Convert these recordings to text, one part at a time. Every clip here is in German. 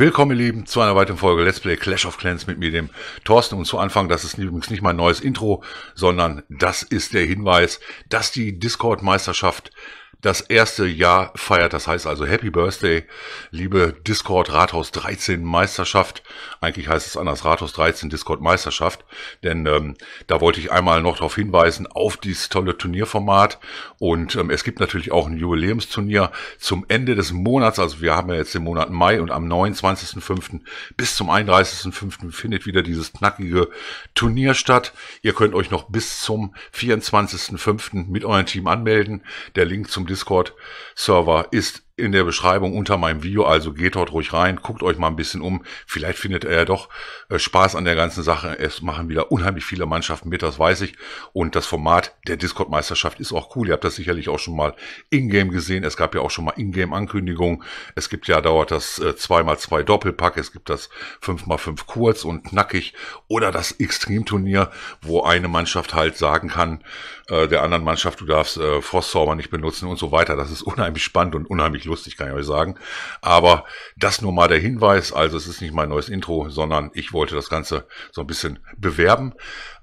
Willkommen, ihr Lieben, zu einer weiteren Folge Let's Play Clash of Clans mit mir, dem Thorsten. Und zu Anfang, das ist übrigens nicht mein neues Intro, sondern das ist der Hinweis, dass die Discord-Meisterschaft das erste Jahr feiert. Das heißt also Happy Birthday, liebe Discord Rathaus 13 Meisterschaft. Eigentlich heißt es anders Rathaus 13 Discord Meisterschaft. Denn ähm, da wollte ich einmal noch darauf hinweisen, auf dieses tolle Turnierformat. Und ähm, es gibt natürlich auch ein Jubiläumsturnier zum Ende des Monats. Also wir haben ja jetzt den Monat Mai und am 29.05. bis zum 31.05. findet wieder dieses knackige Turnier statt. Ihr könnt euch noch bis zum 24.05. mit eurem Team anmelden. Der Link zum Discord-Server ist in der Beschreibung unter meinem Video, also geht dort ruhig rein, guckt euch mal ein bisschen um. Vielleicht findet ihr ja doch äh, Spaß an der ganzen Sache. Es machen wieder unheimlich viele Mannschaften mit, das weiß ich. Und das Format der Discord-Meisterschaft ist auch cool. Ihr habt das sicherlich auch schon mal in-game gesehen. Es gab ja auch schon mal In-Game-Ankündigungen. Es gibt ja, dauert das 2x2 äh, Doppelpack, es gibt das 5x5 kurz und knackig oder das Extremturnier, wo eine Mannschaft halt sagen kann, äh, der anderen Mannschaft, du darfst Frostzauber nicht benutzen und so weiter. Das ist unheimlich spannend und unheimlich lustig, kann ich euch sagen. Aber das nur mal der Hinweis. Also es ist nicht mein neues Intro, sondern ich wollte das Ganze so ein bisschen bewerben.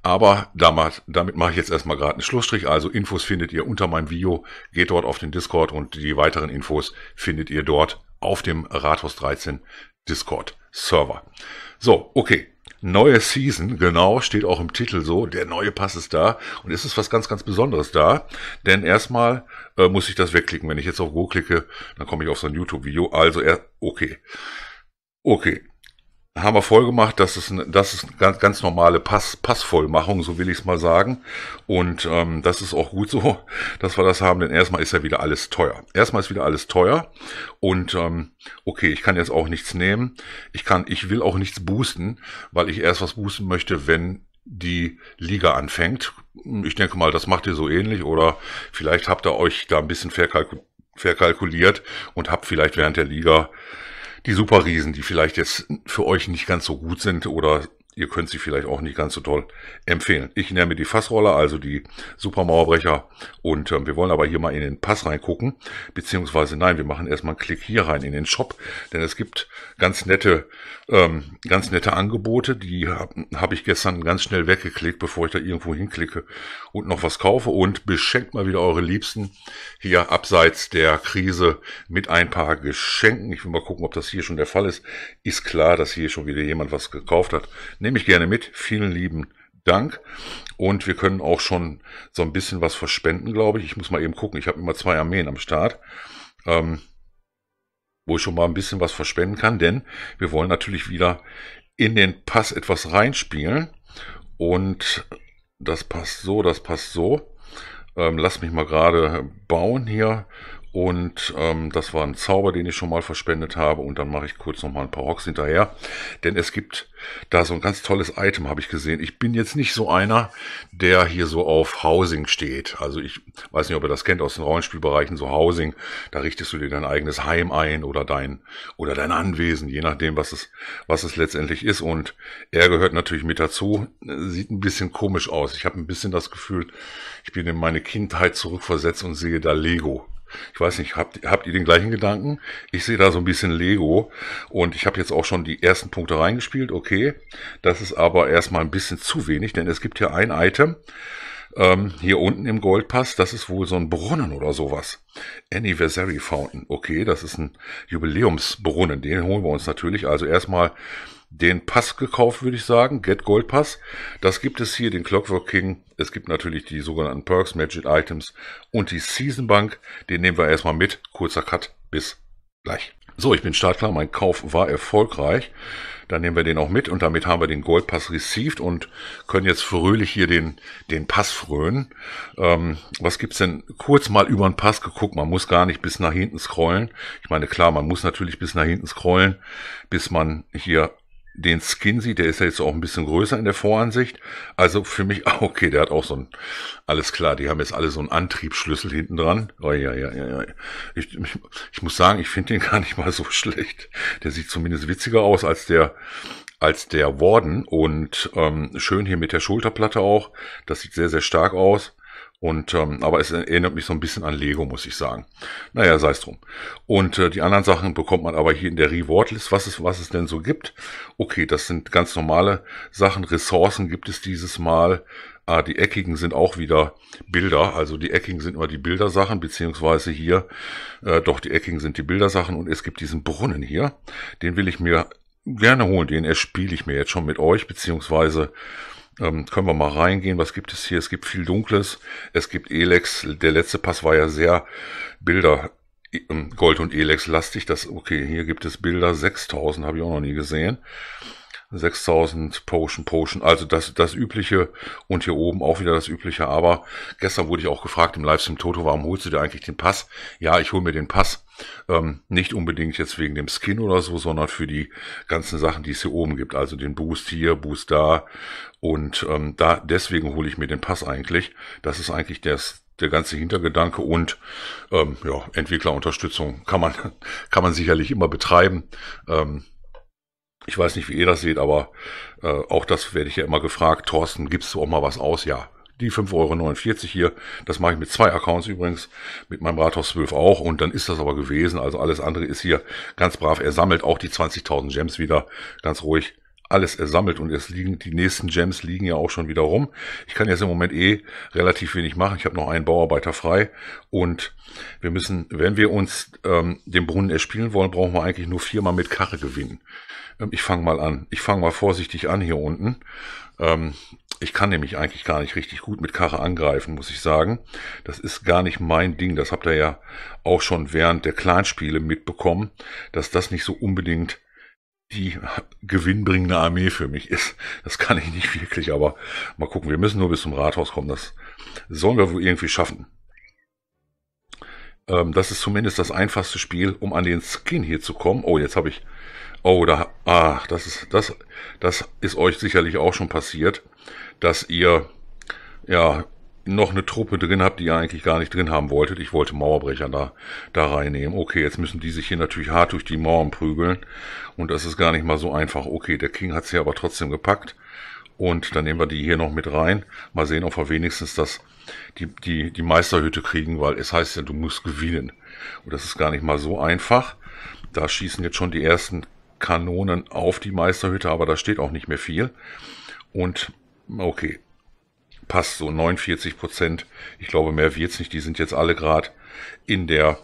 Aber damit, damit mache ich jetzt erstmal gerade einen Schlussstrich. Also Infos findet ihr unter meinem Video. Geht dort auf den Discord und die weiteren Infos findet ihr dort auf dem Rathaus 13 Discord Server. So, okay. Neue Season, genau, steht auch im Titel so. Der neue Pass ist da. Und es ist was ganz, ganz Besonderes da. Denn erstmal äh, muss ich das wegklicken. Wenn ich jetzt auf Go klicke, dann komme ich auf so ein YouTube-Video. Also, er, okay. Okay haben wir voll gemacht. Das ist, ein, das ist eine ganz, ganz normale Pass, Passvollmachung, so will ich es mal sagen. Und ähm, das ist auch gut so, dass wir das haben, denn erstmal ist ja wieder alles teuer. Erstmal ist wieder alles teuer und ähm, okay, ich kann jetzt auch nichts nehmen. Ich kann, ich will auch nichts boosten, weil ich erst was boosten möchte, wenn die Liga anfängt. Ich denke mal, das macht ihr so ähnlich oder vielleicht habt ihr euch da ein bisschen verkalkuliert und habt vielleicht während der Liga die Superriesen, die vielleicht jetzt für euch nicht ganz so gut sind oder ihr könnt sie vielleicht auch nicht ganz so toll empfehlen. Ich nehme die Fassroller, also die Supermauerbrecher. Und ähm, wir wollen aber hier mal in den Pass reingucken. Beziehungsweise nein, wir machen erstmal einen Klick hier rein in den Shop. Denn es gibt ganz nette, ähm, ganz nette Angebote. Die habe hab ich gestern ganz schnell weggeklickt, bevor ich da irgendwo hinklicke und noch was kaufe. Und beschenkt mal wieder eure Liebsten hier abseits der Krise mit ein paar Geschenken. Ich will mal gucken, ob das hier schon der Fall ist. Ist klar, dass hier schon wieder jemand was gekauft hat. Nehme ich gerne mit. Vielen lieben Dank. Und wir können auch schon so ein bisschen was verspenden, glaube ich. Ich muss mal eben gucken. Ich habe immer zwei Armeen am Start. Ähm, wo ich schon mal ein bisschen was verspenden kann, denn wir wollen natürlich wieder in den Pass etwas reinspielen. Und das passt so, das passt so. Ähm, lass mich mal gerade bauen hier. Und ähm, das war ein Zauber, den ich schon mal verspendet habe. Und dann mache ich kurz noch mal ein paar Rocks hinterher. Denn es gibt da so ein ganz tolles Item, habe ich gesehen. Ich bin jetzt nicht so einer, der hier so auf Housing steht. Also ich weiß nicht, ob ihr das kennt aus den Rollenspielbereichen, so Housing. Da richtest du dir dein eigenes Heim ein oder dein oder dein Anwesen, je nachdem, was es, was es letztendlich ist. Und er gehört natürlich mit dazu. Sieht ein bisschen komisch aus. Ich habe ein bisschen das Gefühl, ich bin in meine Kindheit zurückversetzt und sehe da Lego ich weiß nicht, habt, habt ihr den gleichen Gedanken? Ich sehe da so ein bisschen Lego und ich habe jetzt auch schon die ersten Punkte reingespielt. Okay, das ist aber erstmal ein bisschen zu wenig, denn es gibt hier ein Item ähm, hier unten im Goldpass. Das ist wohl so ein Brunnen oder sowas. Anniversary Fountain. Okay, das ist ein Jubiläumsbrunnen. Den holen wir uns natürlich. Also erstmal den Pass gekauft, würde ich sagen, Get Gold Pass. Das gibt es hier, den Clockwork King. Es gibt natürlich die sogenannten Perks, Magic Items und die Season Bank. Den nehmen wir erstmal mit. Kurzer Cut, bis gleich. So, ich bin startklar, mein Kauf war erfolgreich. Dann nehmen wir den auch mit und damit haben wir den Gold Pass received und können jetzt fröhlich hier den, den Pass frönen. Ähm, was gibt's denn? Kurz mal über den Pass geguckt, man muss gar nicht bis nach hinten scrollen. Ich meine, klar, man muss natürlich bis nach hinten scrollen, bis man hier den Skin sieht, der ist ja jetzt auch ein bisschen größer in der Voransicht. Also für mich, okay, der hat auch so ein, alles klar, die haben jetzt alle so einen Antriebsschlüssel hinten dran. Oh, ja, ja, ja, ja. Ich, ich, ich muss sagen, ich finde den gar nicht mal so schlecht. Der sieht zumindest witziger aus als der, als der Warden und ähm, schön hier mit der Schulterplatte auch. Das sieht sehr, sehr stark aus. Und, ähm, aber es erinnert mich so ein bisschen an Lego, muss ich sagen. Naja, sei es drum. Und äh, die anderen Sachen bekommt man aber hier in der Rewardlist, was es, was es denn so gibt. Okay, das sind ganz normale Sachen. Ressourcen gibt es dieses Mal. Ah, die eckigen sind auch wieder Bilder. Also die eckigen sind immer die Bildersachen, beziehungsweise hier, äh, doch die eckigen sind die Bildersachen. Und es gibt diesen Brunnen hier. Den will ich mir gerne holen. Den erspiele ich mir jetzt schon mit euch, beziehungsweise ähm, können wir mal reingehen. Was gibt es hier? Es gibt viel Dunkles. Es gibt Elex. Der letzte Pass war ja sehr Bilder. Ähm, Gold und Elex lastig. Das, okay, hier gibt es Bilder. 6000 habe ich auch noch nie gesehen. 6000 Potion Potion, also das, das übliche und hier oben auch wieder das übliche. Aber gestern wurde ich auch gefragt im Livestream Toto, warum holst du dir eigentlich den Pass? Ja, ich hole mir den Pass. Ähm, nicht unbedingt jetzt wegen dem Skin oder so, sondern für die ganzen Sachen, die es hier oben gibt. Also den Boost hier, Boost da. Und ähm, da deswegen hole ich mir den Pass eigentlich. Das ist eigentlich der, der ganze Hintergedanke und ähm, ja, Entwicklerunterstützung kann man, kann man sicherlich immer betreiben. Ähm, ich weiß nicht, wie ihr das seht, aber äh, auch das werde ich ja immer gefragt. Thorsten, gibst du auch mal was aus? Ja, die 5,49 Euro hier. Das mache ich mit zwei Accounts übrigens, mit meinem Rathaus 12 auch. Und dann ist das aber gewesen. Also alles andere ist hier ganz brav. Er sammelt auch die 20.000 Gems wieder, ganz ruhig alles ersammelt und es liegen, die nächsten Gems liegen ja auch schon wieder rum. Ich kann jetzt im Moment eh relativ wenig machen. Ich habe noch einen Bauarbeiter frei und wir müssen, wenn wir uns ähm, den Brunnen erspielen wollen, brauchen wir eigentlich nur viermal mit Karre gewinnen. Ähm, ich fange mal an. Ich fange mal vorsichtig an hier unten. Ähm, ich kann nämlich eigentlich gar nicht richtig gut mit Karre angreifen, muss ich sagen. Das ist gar nicht mein Ding. Das habt ihr ja auch schon während der Clanspiele mitbekommen, dass das nicht so unbedingt die gewinnbringende Armee für mich ist. Das kann ich nicht wirklich, aber mal gucken. Wir müssen nur bis zum Rathaus kommen. Das sollen wir wohl irgendwie schaffen. Ähm, das ist zumindest das einfachste Spiel, um an den Skin hier zu kommen. Oh, jetzt habe ich... Oh, da... Ah, das ist... Das, das ist euch sicherlich auch schon passiert, dass ihr... Ja, noch eine Truppe drin habt, die ihr eigentlich gar nicht drin haben wolltet. Ich wollte Mauerbrecher da, da reinnehmen. Okay, jetzt müssen die sich hier natürlich hart durch die Mauern prügeln. Und das ist gar nicht mal so einfach. Okay, der King hat's hier aber trotzdem gepackt. Und dann nehmen wir die hier noch mit rein. Mal sehen, ob wir wenigstens das, die, die, die Meisterhütte kriegen, weil es heißt ja, du musst gewinnen. Und das ist gar nicht mal so einfach. Da schießen jetzt schon die ersten Kanonen auf die Meisterhütte, aber da steht auch nicht mehr viel. Und okay, passt so 49 Prozent. Ich glaube, mehr wird's nicht. Die sind jetzt alle gerade in der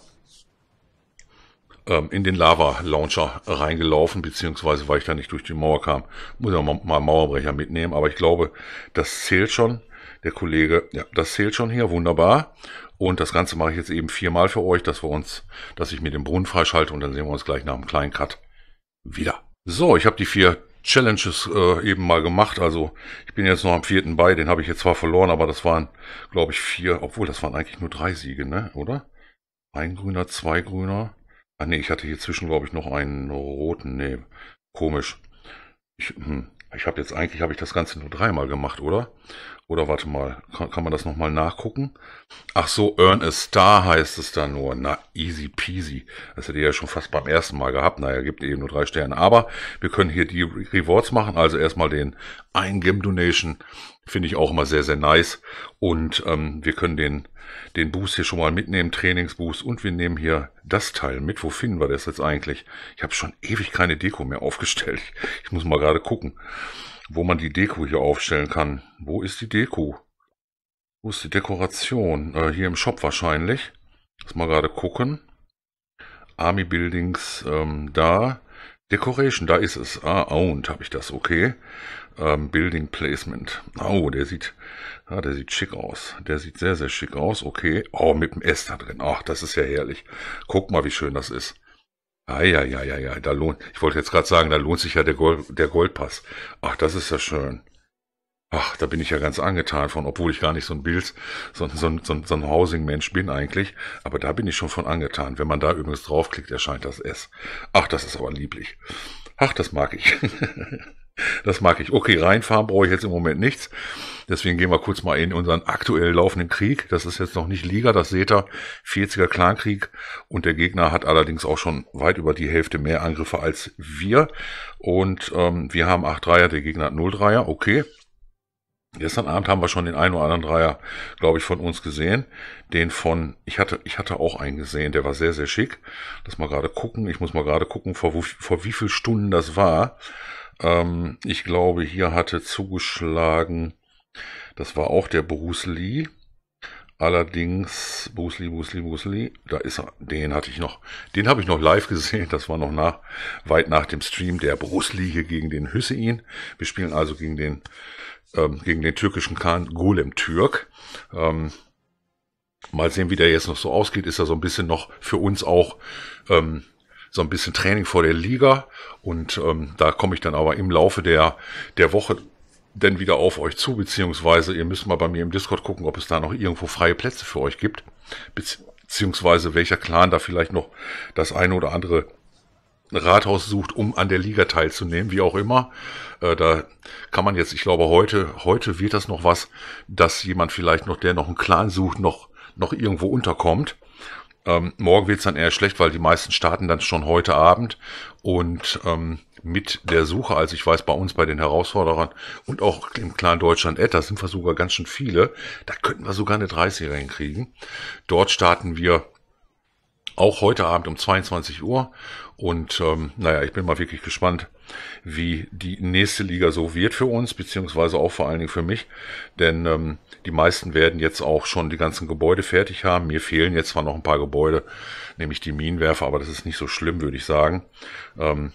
ähm, in den Lava-Launcher reingelaufen, beziehungsweise weil ich da nicht durch die Mauer kam. Muss ja mal Mauerbrecher mitnehmen, aber ich glaube, das zählt schon. Der Kollege, ja, das zählt schon hier, wunderbar. Und das Ganze mache ich jetzt eben viermal für euch, dass wir uns, dass ich mir den Brunnen freischalte und dann sehen wir uns gleich nach einem kleinen Cut wieder. So, ich habe die vier Challenges äh, eben mal gemacht. Also ich bin jetzt noch am vierten bei, den habe ich jetzt zwar verloren, aber das waren, glaube ich, vier, obwohl das waren eigentlich nur drei Siege, ne? Oder? Ein grüner, zwei grüner. Ah ne, ich hatte hier zwischen, glaube ich, noch einen roten. Ne, komisch. Ich, hm. Ich habe jetzt eigentlich, habe ich das Ganze nur dreimal gemacht, oder? Oder warte mal, kann, kann man das nochmal nachgucken? Ach so, Earn a Star heißt es da nur. Na, easy peasy. Das hätte ihr ja schon fast beim ersten Mal gehabt. Naja, gibt eben nur drei Sterne. Aber wir können hier die Rewards machen. Also erstmal den ein Donation. Finde ich auch immer sehr, sehr nice. Und ähm, wir können den den Boost hier schon mal mitnehmen, Trainingsboost und wir nehmen hier das Teil mit. Wo finden wir das jetzt eigentlich? Ich habe schon ewig keine Deko mehr aufgestellt. Ich, muss mal gerade gucken, wo man die Deko hier aufstellen kann. Wo ist die Deko? Wo ist die Dekoration? Äh, hier im Shop wahrscheinlich. Lass mal gerade gucken. Army Buildings ähm, da. Decoration, da ist es. Ah, owned habe ich das, okay. Ähm, Building Placement. Oh, der sieht, ja, ah, der sieht schick aus. Der sieht sehr, sehr schick aus. Okay. Oh, mit dem S da drin. Ach, das ist ja herrlich. Guck mal, wie schön das ist. Ah, ja, ja, ja, ja. Da lohnt, ich wollte jetzt gerade sagen, da lohnt sich ja der, Gold, der Goldpass. Ach, das ist ja schön. Ach, da bin ich ja ganz angetan von, obwohl ich gar nicht so ein Bild, so, so, so, so ein Housing-Mensch bin eigentlich. Aber da bin ich schon von angetan. Wenn man da übrigens draufklickt, erscheint das S. Ach, das ist aber lieblich. Ach, das mag ich. Das mag ich. Okay, reinfahren brauche ich jetzt im Moment nichts. Deswegen gehen wir kurz mal in unseren aktuell laufenden Krieg. Das ist jetzt noch nicht Liga, das seht ihr. 40er Clankrieg. Und der Gegner hat allerdings auch schon weit über die Hälfte mehr Angriffe als wir. Und ähm, wir haben 8 Dreier, der Gegner hat 0 Dreier. Okay. Gestern Abend haben wir schon den einen oder anderen Dreier, glaube ich, von uns gesehen. Den von, ich hatte, ich hatte auch einen gesehen, der war sehr, sehr schick. Lass mal gerade gucken. Ich muss mal gerade gucken, vor, vor wie viel Stunden das war. Ähm, ich glaube, hier hatte zugeschlagen, das war auch der Bruce Lee. Allerdings, Bruce Lee, Bruce Lee, Bruce Lee, da ist er, den hatte ich noch, den habe ich noch live gesehen, das war noch nach, weit nach dem Stream, der Bruce Lee hier gegen den Hüssein. Wir spielen also gegen den, ähm, gegen den türkischen Khan Golem Türk. Ähm, mal sehen, wie der jetzt noch so ausgeht, ist er so ein bisschen noch für uns auch ähm, so ein bisschen Training vor der Liga. Und ähm, da komme ich dann aber im Laufe der, der Woche denn wieder auf euch zu, beziehungsweise ihr müsst mal bei mir im Discord gucken, ob es da noch irgendwo freie Plätze für euch gibt, beziehungsweise welcher Clan da vielleicht noch das eine oder andere Rathaus sucht, um an der Liga teilzunehmen, wie auch immer. Äh, da kann man jetzt, ich glaube, heute, heute wird das noch was, dass jemand vielleicht noch, der noch einen Clan sucht, noch, noch irgendwo unterkommt. Ähm, morgen wird es dann eher schlecht, weil die meisten starten dann schon heute Abend und ähm, mit der Suche, also ich weiß bei uns, bei den Herausforderern und auch im kleinen Deutschland Ed, sind wir sogar ganz schön viele, da könnten wir sogar eine 30er hinkriegen. Dort starten wir auch heute Abend um 22 Uhr. Und ähm, naja, ich bin mal wirklich gespannt, wie die nächste Liga so wird für uns, beziehungsweise auch vor allen Dingen für mich. Denn ähm, die meisten werden jetzt auch schon die ganzen Gebäude fertig haben. Mir fehlen jetzt zwar noch ein paar Gebäude, nämlich die Minenwerfer, aber das ist nicht so schlimm, würde ich sagen. Ähm,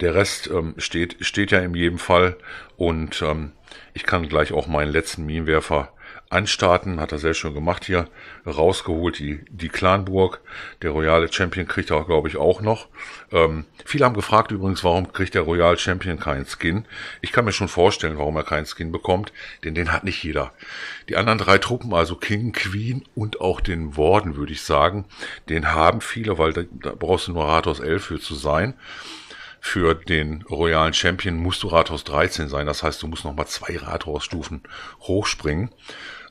der Rest ähm, steht, steht ja in jedem Fall und ähm, ich kann gleich auch meinen letzten Minenwerfer anstarten, hat er sehr schön gemacht hier, rausgeholt die, die Clanburg. Der royale Champion kriegt er, glaube ich, auch noch. Ähm, viele haben gefragt übrigens, warum kriegt der Royal Champion keinen Skin? Ich kann mir schon vorstellen, warum er keinen Skin bekommt, denn den hat nicht jeder. Die anderen drei Truppen, also King, Queen und auch den Warden, würde ich sagen, den haben viele, weil da, da brauchst du nur Rathaus 11 für zu sein für den royalen Champion musst du Rathaus 13 sein. Das heißt, du musst nochmal zwei Rathausstufen hochspringen.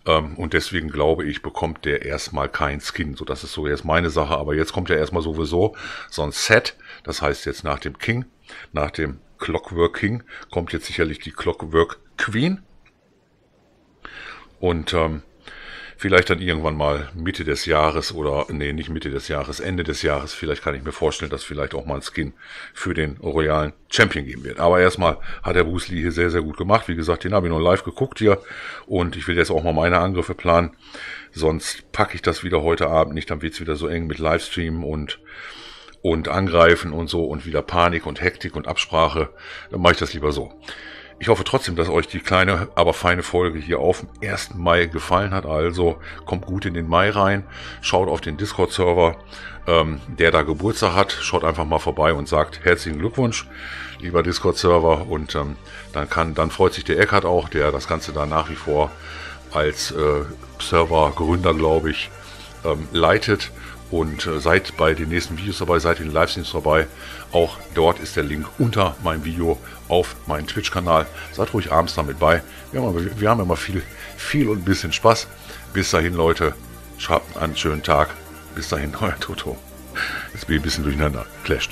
Ähm, und deswegen glaube ich, bekommt der erstmal kein Skin. So, das ist so jetzt meine Sache. Aber jetzt kommt ja erstmal sowieso so ein Set. Das heißt jetzt nach dem King, nach dem Clockwork King kommt jetzt sicherlich die Clockwork Queen. Und ähm, Vielleicht dann irgendwann mal Mitte des Jahres oder, nee, nicht Mitte des Jahres, Ende des Jahres. Vielleicht kann ich mir vorstellen, dass vielleicht auch mal ein Skin für den royalen Champion geben wird. Aber erstmal hat der Bruce Lee hier sehr, sehr gut gemacht. Wie gesagt, den habe ich noch live geguckt hier und ich will jetzt auch mal meine Angriffe planen. Sonst packe ich das wieder heute Abend nicht, dann wird es wieder so eng mit Livestream und und angreifen und so und wieder Panik und Hektik und Absprache, dann mache ich das lieber so. Ich hoffe trotzdem, dass euch die kleine, aber feine Folge hier auf dem 1. Mai gefallen hat. Also kommt gut in den Mai rein, schaut auf den Discord-Server, ähm, der da Geburtstag hat, schaut einfach mal vorbei und sagt herzlichen Glückwunsch, lieber Discord-Server. Und ähm, dann kann, dann freut sich der Eckhardt auch, der das Ganze da nach wie vor als äh, Server-Gründer, glaube ich, ähm, leitet. Und äh, seid bei den nächsten Videos dabei, seid in den Livestreams dabei. Auch dort ist der Link unter meinem Video auf meinen Twitch-Kanal. Seid ruhig abends damit bei. Wir haben, wir haben immer viel, viel und ein bisschen Spaß. Bis dahin, Leute. Habt einen schönen Tag. Bis dahin, euer Toto. Jetzt bin ich ein bisschen durcheinander. Clashed.